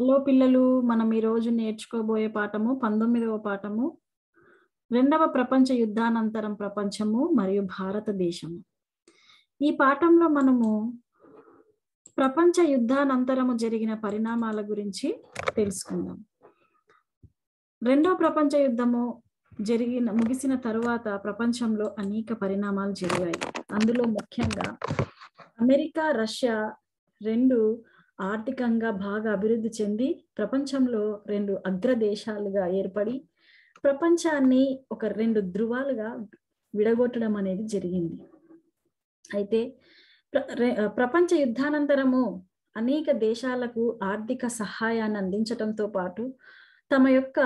hello పిల్లలు మనం ఈరోజు నేర్చుకోబోయే పాఠము పంతొమ్మిదవ పాఠము రెండవ ప్రపంచ యుద్ధానంతరం ప్రపంచము మరియు భారతదేశము ఈ పాఠంలో మనము ప్రపంచ యుద్ధానంతరము జరిగిన పరిణామాల గురించి తెలుసుకుందాం రెండవ ప్రపంచ యుద్ధము జరిగిన ముగిసిన తరువాత ప్రపంచంలో అనేక పరిణామాలు జరిగాయి అందులో ముఖ్యంగా అమెరికా రష్యా రెండు ఆర్థికంగా బాగా అభివృద్ధి చెంది ప్రపంచంలో రెండు అగ్రదేశాలుగా ఏర్పడి ప్రపంచాన్ని ఒక రెండు ధృవాలుగా విడగొట్టడం అనేది జరిగింది అయితే ప్రపంచ యుద్ధానంతరము అనేక దేశాలకు ఆర్థిక సహాయాన్ని అందించడంతో పాటు తమ యొక్క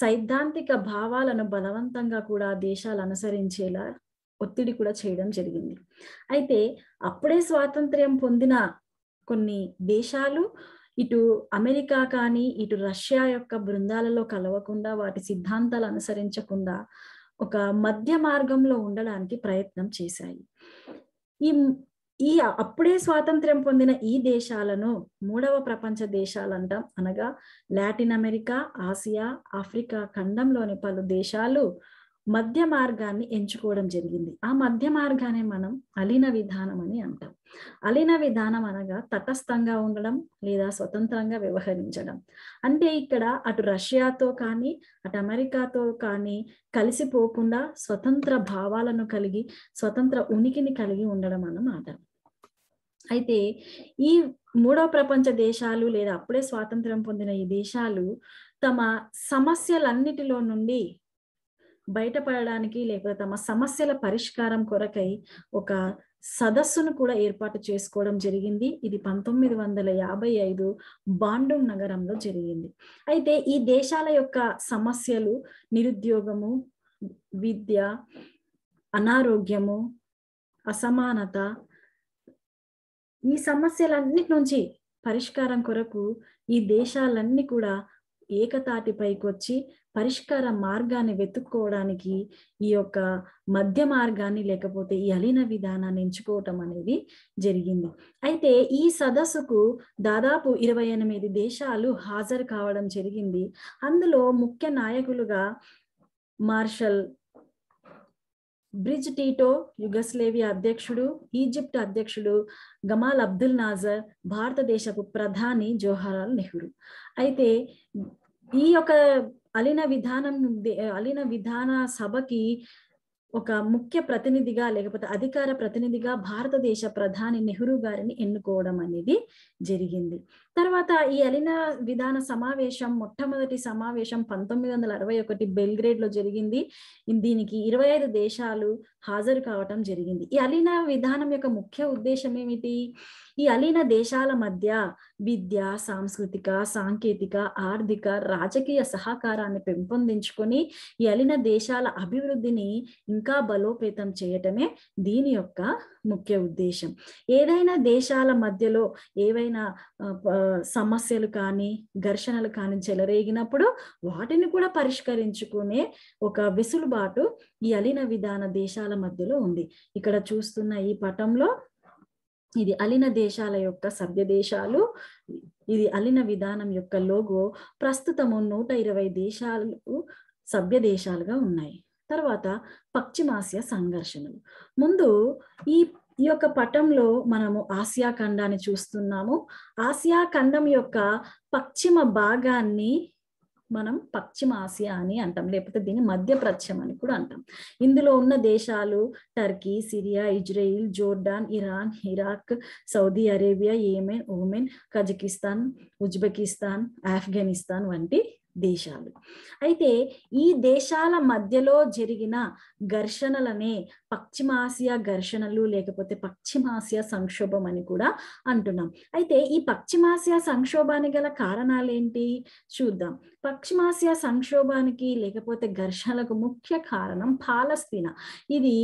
సైద్ధాంతిక భావాలను బలవంతంగా కూడా దేశాలు అనుసరించేలా ఒత్తిడి కూడా చేయడం జరిగింది అయితే అప్పుడే స్వాతంత్ర్యం పొందిన కొన్ని దేశాలు ఇటు అమెరికా కానీ ఇటు రష్యా యొక్క బృందాలలో కలవకుండా వాటి సిద్ధాంతాలు అనుసరించకుండా ఒక మధ్య మార్గంలో ఉండడానికి ప్రయత్నం చేశాయి ఈ ఈ అప్పుడే స్వాతంత్ర్యం పొందిన ఈ దేశాలను మూడవ ప్రపంచ అంటాం అనగా లాటిన్ అమెరికా ఆసియా ఆఫ్రికా ఖండంలోని పలు దేశాలు మధ్య మార్గాన్ని ఎంచుకోవడం జరిగింది ఆ మధ్య మార్గాన్ని మనం అలిన విధానం అని అంటాం అలిన విధానం అనగా తటస్థంగా ఉండడం లేదా స్వతంత్రంగా వ్యవహరించడం అంటే ఇక్కడ అటు రష్యాతో కానీ అటు అమెరికాతో కానీ కలిసిపోకుండా స్వతంత్ర భావాలను కలిగి స్వతంత్ర ఉనికిని కలిగి ఉండడం అన్నమాట అయితే ఈ మూడో ప్రపంచ దేశాలు లేదా అప్పుడే స్వాతంత్రం పొందిన ఈ దేశాలు తమ సమస్యలన్నిటిలో నుండి బయటపడడానికి లేకపోతే తమ సమస్యల పరిష్కారం కొరకై ఒక సదస్సును కూడా ఏర్పాటు చేసుకోవడం జరిగింది ఇది పంతొమ్మిది వందల యాభై ఐదు బాండుంగ్ నగరంలో జరిగింది అయితే ఈ దేశాల యొక్క సమస్యలు నిరుద్యోగము విద్య అనారోగ్యము అసమానత ఈ సమస్యలన్నిటి నుంచి పరిష్కారం కొరకు ఈ దేశాలన్నీ కూడా ఏకతాటిపైకి వచ్చి పరిష్కార మార్గాన్ని వెతుక్కోవడానికి ఈ యొక్క మధ్య మార్గాన్ని లేకపోతే ఈ అలీన విధానాన్ని ఎంచుకోవటం అనేది జరిగింది అయితే ఈ సదస్సుకు దాదాపు ఇరవై ఎనిమిది దేశాలు హాజరు కావడం జరిగింది అందులో ముఖ్య నాయకులుగా మార్షల్ బ్రిడ్జ్ టీటో యుగస్లేవి అధ్యక్షుడు ఈజిప్ట్ అధ్యక్షుడు గమాల్ అబ్దుల్ నాజర్ భారతదేశపు ప్రధాని జవహర్లాల్ నెహ్రూ అయితే ఈ యొక్క అలిన విధానం అలిన విధాన సభకి ఒక ముఖ్య ప్రతినిధిగా లేకపోతే అధికార ప్రతినిధిగా భారతదేశ ప్రధాని నెహ్రూ గారిని ఎన్నుకోవడం అనేది జరిగింది తర్వాత ఈ అలిన విధాన సమావేశం మొట్టమొదటి సమావేశం పంతొమ్మిది వందల అరవై ఒకటి బెల్గ్రేడ్ లో జరిగింది దీనికి ఇరవై ఐదు దేశాలు హాజరు కావటం జరిగింది ఈ అలినా విధానం యొక్క ముఖ్య ఉద్దేశం ఏమిటి ఈ అలీన దేశాల మధ్య విద్య సాంస్కృతిక సాంకేతిక ఆర్థిక రాజకీయ సహకారాన్ని పెంపొందించుకొని ఈ అలీన దేశాల అభివృద్ధిని ఇంకా బలోపేతం చేయటమే దీని యొక్క ముఖ్య ఉద్దేశం ఏదైనా దేశాల మధ్యలో ఏవైనా సమస్యలు కానీ ఘర్షణలు కానీ చెలరేగినప్పుడు వాటిని కూడా పరిష్కరించుకునే ఒక వెసులుబాటు ఈ అలీన విధాన దేశాల మధ్యలో ఉంది ఇక్కడ చూస్తున్న ఈ పటంలో ఇది అలిన దేశాల యొక్క సభ్య దేశాలు ఇది అలిన విధానం యొక్క లోగో ప్రస్తుతము నూట ఇరవై దేశాలు సభ్య దేశాలుగా ఉన్నాయి తర్వాత పశ్చిమాసియా సంఘర్షణలు ముందు ఈ ఈ యొక్క పటంలో మనము ఆసియా ఖండాన్ని చూస్తున్నాము ఆసియా ఖండం యొక్క పశ్చిమ భాగాన్ని మనం పశ్చిమ ఆసియా అని అంటాం లేకపోతే దీన్ని మధ్య ప్రత్యం అని కూడా అంటాం ఇందులో ఉన్న దేశాలు Turkey Syria Israel Jordan Iran Iraq Saudi Arabia Yemen Oman Kazakhstan Uzbekistan Afghanistan వంటి దేశాలు అయితే ఈ దేశాల మధ్యలో జరిగిన ఘర్షణలనే పశ్చిమాసియా ఘర్షణలు లేకపోతే పశ్చిమాసియా సంక్షోభం అని కూడా అంటున్నాం అయితే ఈ పశ్చిమాసియా సంక్షోభానికి గల కారణాలేంటి చూద్దాం పశ్చిమాసియా సంక్షోభానికి లేకపోతే ఘర్షణలకు ముఖ్య కారణం పాలస్తీనా ఇది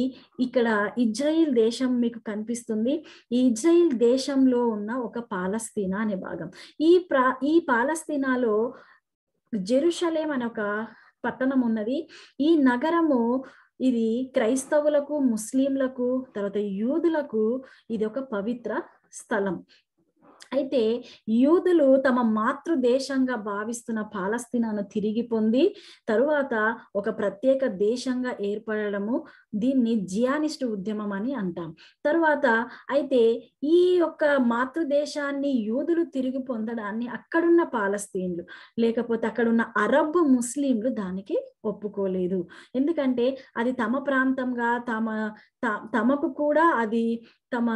ఇక్కడ ఇజ్రాయిల్ దేశం మీకు కనిపిస్తుంది ఈ ఇజ్రాయిల్ దేశంలో ఉన్న ఒక పాలస్తీనా అనే భాగం ఈ ప్రా ఈ పాలస్తీనాలో జెరూషలేం అనే ఒక పట్టణం ఉన్నది ఈ నగరము ఇది క్రైస్తవులకు ముస్లింలకు తర్వాత యూదులకు ఇది ఒక పవిత్ర స్థలం అయితే యూదులు తమ మాతృదేశంగా భావిస్తున్న పాలస్తీనాను తిరిగి పొంది తరువాత ఒక ప్రత్యేక దేశంగా ఏర్పడము దీన్ని జియానిస్టు ఉద్యమం అని అంటాం తరువాత అయితే ఈ యొక్క మాతృదేశాన్ని యూదులు తిరిగి పొందడాన్ని అక్కడున్న పాలస్తీన్లు లేకపోతే అక్కడున్న అరబ్ ముస్లింలు దానికి ఒప్పుకోలేదు ఎందుకంటే అది తమ ప్రాంతంగా తమ తమకు కూడా అది తమ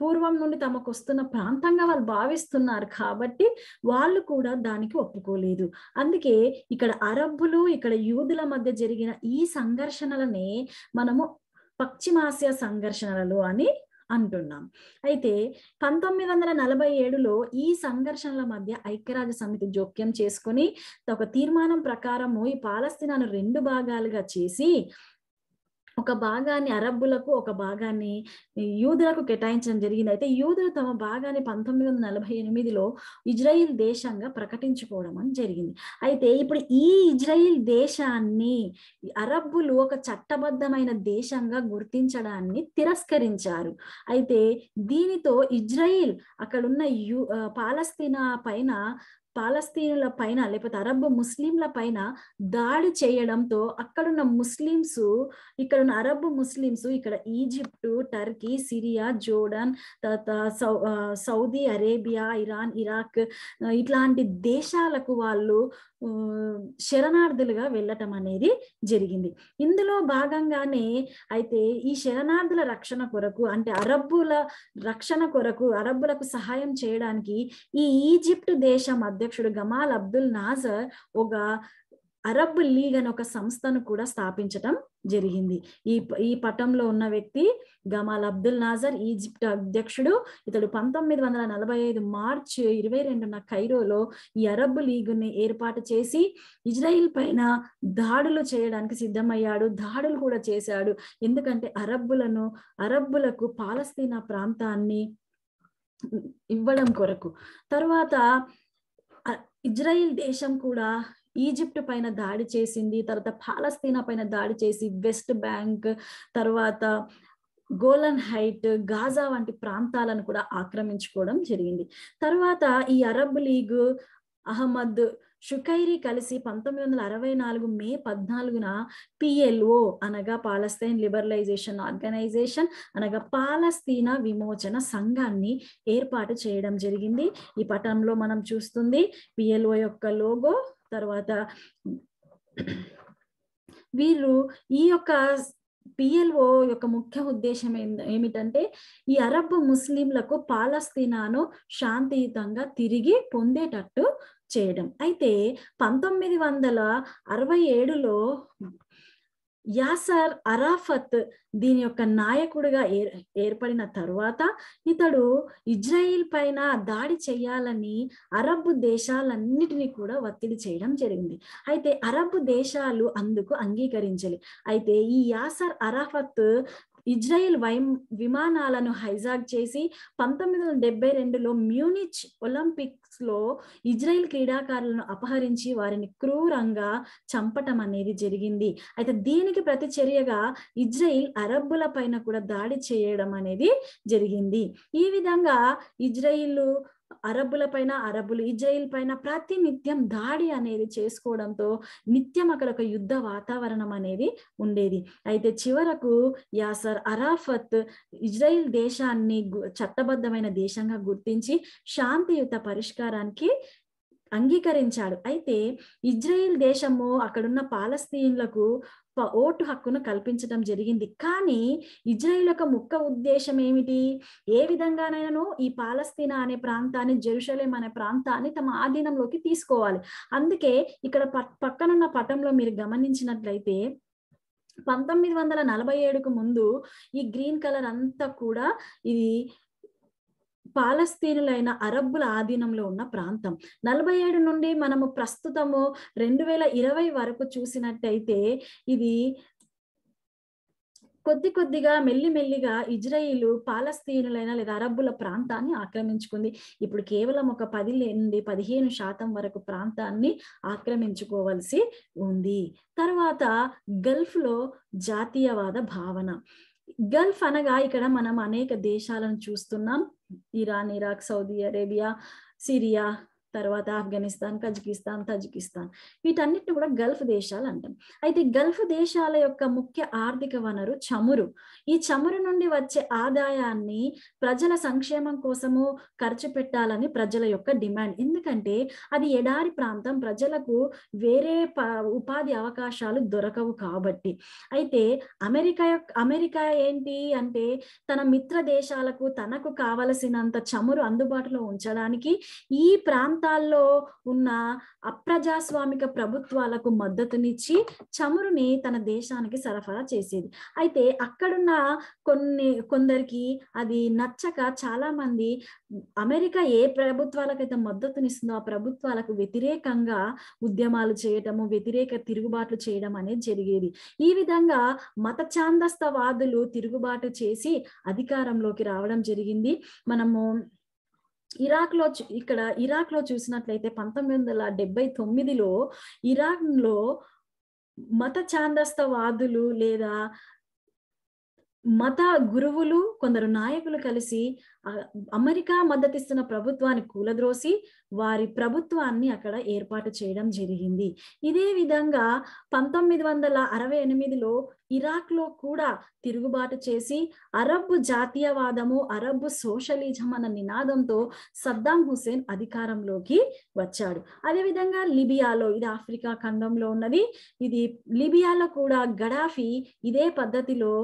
పూర్వం నుండి తమకు వస్తున్న ప్రాంతంగా వాళ్ళు భావిస్తున్నారు కాబట్టి వాళ్ళు కూడా దానికి ఒప్పుకోలేదు అందుకే ఇక్కడ అరబ్బులు ఇక్కడ యూదుల మధ్య జరిగిన ఈ సంఘర్షణలనే మనము పశ్చిమాసియా సంఘర్షణలు అని అంటున్నాం అయితే పంతొమ్మిది వందల నలభై ఏడులో ఈ సంఘర్షణల మధ్య ఐక్యరాజ్య సమితి జోక్యం చేసుకుని ఒక తీర్మానం ప్రకారము ఈ పాలస్తీనాను రెండు భాగాలుగా చేసి ఒక భాగాన్ని అరబ్బులకు ఒక భాగాన్ని యూదులకు కేటాయించడం జరిగింది అయితే యూదులు తమ భాగాన్ని పంతొమ్మిది వందల నలభై ఎనిమిదిలో ఇజ్రాయిల్ దేశంగా ప్రకటించుకోవడం అని జరిగింది అయితే ఇప్పుడు ఈ ఇజ్రాయిల్ దేశాన్ని అరబ్బులు ఒక చట్టబద్ధమైన దేశంగా గుర్తించడాన్ని తిరస్కరించారు అయితే దీనితో ఇజ్రాయిల్ అక్కడున్న యూ పాలస్తీనా పైన పాలస్తీనుల పైన లేకపోతే అరబ్ ముస్లింల పైన దాడి చేయడంతో అక్కడున్న ఇక్కడ ఇక్కడున్న అరబ్ ముస్లిమ్స్ ఇక్కడ ఈజిప్టు టర్కీ సిరియా జోర్డన్ సౌ సౌదీ అరేబియా ఇరాన్ ఇరాక్ ఇట్లాంటి దేశాలకు వాళ్ళు శరణార్థులుగా వెళ్ళటం అనేది జరిగింది ఇందులో భాగంగానే అయితే ఈ శరణార్థుల రక్షణ కొరకు అంటే అరబ్బుల రక్షణ కొరకు అరబ్బులకు సహాయం చేయడానికి ఈ ఈజిప్ట్ దేశం అధ్యక్షుడు గమాల్ అబ్దుల్ నాజర్ ఒక అరబ్ లీగ్ అనే ఒక సంస్థను కూడా స్థాపించటం జరిగింది ఈ ఈ పటంలో ఉన్న వ్యక్తి గమాల్ అబ్దుల్ నాజర్ ఈజిప్ట్ అధ్యక్షుడు ఇతడు పంతొమ్మిది వందల నలభై ఐదు మార్చ్ ఇరవై రెండున ఖైరోలో ఈ అరబ్ ని ఏర్పాటు చేసి ఇజ్రాయిల్ పైన దాడులు చేయడానికి సిద్ధమయ్యాడు దాడులు కూడా చేశాడు ఎందుకంటే అరబ్బులను అరబ్బులకు పాలస్తీనా ప్రాంతాన్ని ఇవ్వడం కొరకు తర్వాత ఇజ్రాయిల్ దేశం కూడా ఈజిప్ట్ పైన దాడి చేసింది తర్వాత పాలస్తీనా పైన దాడి చేసి వెస్ట్ బ్యాంక్ తర్వాత గోలన్ హైట్ గాజా వంటి ప్రాంతాలను కూడా ఆక్రమించుకోవడం జరిగింది తర్వాత ఈ అరబ్ లీగ్ అహ్మద్ షుకైరీ కలిసి పంతొమ్మిది వందల అరవై నాలుగు మే పద్నాలుగున పిఎల్ఓ అనగా పాలస్తీన్ లిబరలైజేషన్ ఆర్గనైజేషన్ అనగా పాలస్తీనా విమోచన సంఘాన్ని ఏర్పాటు చేయడం జరిగింది ఈ పటంలో మనం చూస్తుంది పిఎల్ఓ యొక్క లోగో తర్వాత వీళ్ళు ఈ యొక్క పిఎల్ఓ యొక్క ముఖ్య ఉద్దేశం ఏమిటంటే ఈ అరబ్ ముస్లింలకు పాలస్తీనాను శాంతియుతంగా తిరిగి పొందేటట్టు చేయడం అయితే పంతొమ్మిది వందల అరవై ఏడులో యాసార్ అరాఫత్ దీని యొక్క నాయకుడిగా ఏర్ ఏర్పడిన తరువాత ఇతడు ఇజ్రాయిల్ పైన దాడి చేయాలని అరబ్ దేశాలన్నిటినీ కూడా ఒత్తిడి చేయడం జరిగింది అయితే అరబ్ దేశాలు అందుకు అంగీకరించాలి అయితే ఈ యాసర్ అరాఫత్ ఇజ్రాయిల్ వై విమానాలను హైజాక్ చేసి పంతొమ్మిది వందల డెబ్బై రెండులో మ్యూనిచ్ ఒలింపిక్ లో ఇజ్రాయెల్ క్రీడాకారులను అపహరించి వారిని క్రూరంగా చంపటం అనేది జరిగింది అయితే దీనికి ప్రతిచర్యగా ఇజ్రాయిల్ అరబ్బుల పైన కూడా దాడి చేయడం అనేది జరిగింది ఈ విధంగా ఇజ్రాయిల్ అరబ్బుల పైన అరబ్బులు ఇజ్రాయిల్ పైన ప్రతినిత్యం దాడి అనేది చేసుకోవడంతో నిత్యం అక్కడ ఒక యుద్ధ వాతావరణం అనేది ఉండేది అయితే చివరకు యాసర్ అరాఫత్ ఇజ్రాయిల్ దేశాన్ని చట్టబద్ధమైన దేశంగా గుర్తించి శాంతియుత పరిష్క పరిష్కారానికి అంగీకరించాడు అయితే ఇజ్రాయిల్ దేశము అక్కడున్న పాలస్తీన్లకు ఓటు హక్కును కల్పించడం జరిగింది కానీ ఇజ్రాయిల్ యొక్క ముఖ్య ఉద్దేశం ఏమిటి ఏ విధంగానైనాను ఈ పాలస్తీనా అనే ప్రాంతాన్ని జెరూసలేం అనే ప్రాంతాన్ని తమ ఆధీనంలోకి తీసుకోవాలి అందుకే ఇక్కడ పక్కనున్న పటంలో మీరు గమనించినట్లయితే పంతొమ్మిది వందల నలభై ఏడుకు ముందు ఈ గ్రీన్ కలర్ అంతా కూడా ఇది పాలస్తీనులైన అరబ్బుల ఆధీనంలో ఉన్న ప్రాంతం నలభై ఏడు నుండి మనము ప్రస్తుతము రెండు వేల ఇరవై వరకు చూసినట్టయితే ఇది కొద్ది కొద్దిగా మెల్లిమెల్లిగా ఇజ్రాయిలు పాలస్తీనులైన లేదా అరబ్బుల ప్రాంతాన్ని ఆక్రమించుకుంది ఇప్పుడు కేవలం ఒక పది నుండి పదిహేను శాతం వరకు ప్రాంతాన్ని ఆక్రమించుకోవలసి ఉంది తర్వాత గల్ఫ్లో జాతీయవాద భావన గల్ఫ్ అనగా ఇక్కడ మనం అనేక దేశాలను చూస్తున్నాం Iran Iraq Saudi Arabia Syria తర్వాత ఆఫ్ఘనిస్తాన్ కజకిస్తాన్ తజికిస్తాన్ వీటన్నిటిని కూడా గల్ఫ్ దేశాలు అంటాం అయితే గల్ఫ్ దేశాల యొక్క ముఖ్య ఆర్థిక వనరు చమురు ఈ చమురు నుండి వచ్చే ఆదాయాన్ని ప్రజల సంక్షేమం కోసము ఖర్చు పెట్టాలని ప్రజల యొక్క డిమాండ్ ఎందుకంటే అది ఎడారి ప్రాంతం ప్రజలకు వేరే ఉపాధి అవకాశాలు దొరకవు కాబట్టి అయితే అమెరికా అమెరికా ఏంటి అంటే తన మిత్ర దేశాలకు తనకు కావలసినంత చమురు అందుబాటులో ఉంచడానికి ఈ ప్రాంత ప్రాంతాల్లో ఉన్న అప్రజాస్వామిక ప్రభుత్వాలకు మద్దతునిచ్చి చమురుని తన దేశానికి సరఫరా చేసేది అయితే అక్కడున్న కొన్ని కొందరికి అది నచ్చక చాలా మంది అమెరికా ఏ ప్రభుత్వాలకైతే మద్దతునిస్తుందో ఆ ప్రభుత్వాలకు వ్యతిరేకంగా ఉద్యమాలు చేయటము వ్యతిరేక తిరుగుబాట్లు చేయడం అనేది జరిగేది ఈ విధంగా మత వాదులు తిరుగుబాటు చేసి అధికారంలోకి రావడం జరిగింది మనము ఇరాక్ లో ఇక్కడ ఇరాక్ లో చూసినట్లయితే పంతొమ్మిది వందల డెబ్బై తొమ్మిదిలో ఇరాక్ లో మత వాదులు లేదా మత గురువులు కొందరు నాయకులు కలిసి అమెరికా మద్దతిస్తున్న ప్రభుత్వాన్ని కూలద్రోసి వారి ప్రభుత్వాన్ని అక్కడ ఏర్పాటు చేయడం జరిగింది ఇదే విధంగా పంతొమ్మిది వందల అరవై ఎనిమిదిలో ఇరాక్ లో కూడా తిరుగుబాటు చేసి అరబ్ జాతీయవాదము అరబ్ సోషలిజం అన్న నినాదంతో సద్దాం హుసేన్ అధికారంలోకి వచ్చాడు అదేవిధంగా లిబియాలో ఇది ఆఫ్రికా ఖండంలో ఉన్నది ఇది లిబియాలో కూడా గడాఫీ ఇదే పద్ధతిలో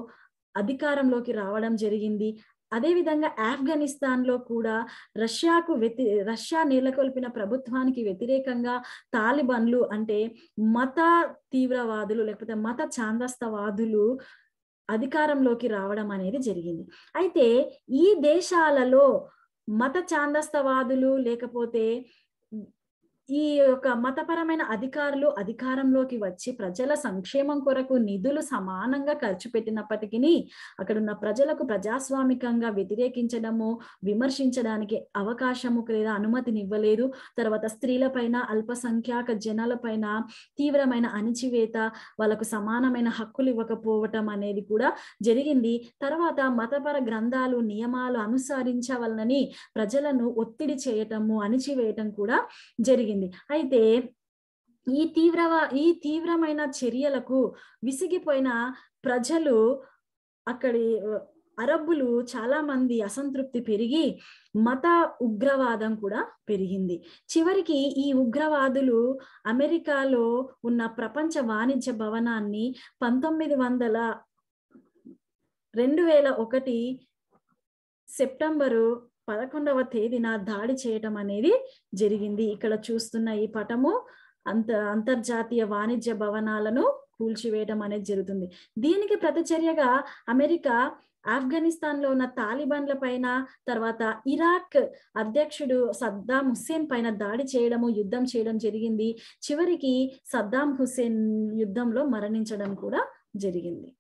అధికారంలోకి రావడం జరిగింది అదేవిధంగా ఆఫ్ఘనిస్తాన్ లో కూడా రష్యాకు వ్యతి రష్యా నెలకొల్పిన ప్రభుత్వానికి వ్యతిరేకంగా తాలిబన్లు అంటే మత తీవ్రవాదులు లేకపోతే మత ఛాందస్తవాదులు అధికారంలోకి రావడం అనేది జరిగింది అయితే ఈ దేశాలలో మత ఛాందస్తవాదులు లేకపోతే ఈ యొక్క మతపరమైన అధికారులు అధికారంలోకి వచ్చి ప్రజల సంక్షేమం కొరకు నిధులు సమానంగా ఖర్చు పెట్టినప్పటికీ అక్కడున్న ప్రజలకు ప్రజాస్వామికంగా వ్యతిరేకించడము విమర్శించడానికి అవకాశము లేదా అనుమతిని ఇవ్వలేదు తర్వాత స్త్రీలపైన అల్పసంఖ్యాక జనాలపైన తీవ్రమైన అణిచివేత వాళ్ళకు సమానమైన హక్కులు ఇవ్వకపోవటం అనేది కూడా జరిగింది తర్వాత మతపర గ్రంథాలు నియమాలు అనుసరించవలనని ప్రజలను ఒత్తిడి చేయటము అణిచివేయటం కూడా జరిగింది జరిగింది అయితే ఈ తీవ్ర ఈ తీవ్రమైన చర్యలకు విసిగిపోయిన ప్రజలు అక్కడి అరబ్బులు చాలా మంది అసంతృప్తి పెరిగి మత ఉగ్రవాదం కూడా పెరిగింది చివరికి ఈ ఉగ్రవాదులు అమెరికాలో ఉన్న ప్రపంచ వాణిజ్య భవనాన్ని పంతొమ్మిది వందల రెండు వేల ఒకటి సెప్టెంబరు పదకొండవ తేదీన దాడి చేయటం అనేది జరిగింది ఇక్కడ చూస్తున్న ఈ పటము అంత అంతర్జాతీయ వాణిజ్య భవనాలను కూల్చివేయటం అనేది జరుగుతుంది దీనికి ప్రతిచర్యగా అమెరికా ఆఫ్ఘనిస్తాన్ లో ఉన్న తాలిబాన్ల పైన తర్వాత ఇరాక్ అధ్యక్షుడు సద్దాం హుస్సేన్ పైన దాడి చేయడము యుద్ధం చేయడం జరిగింది చివరికి సద్దాం హుస్సేన్ యుద్ధంలో మరణించడం కూడా జరిగింది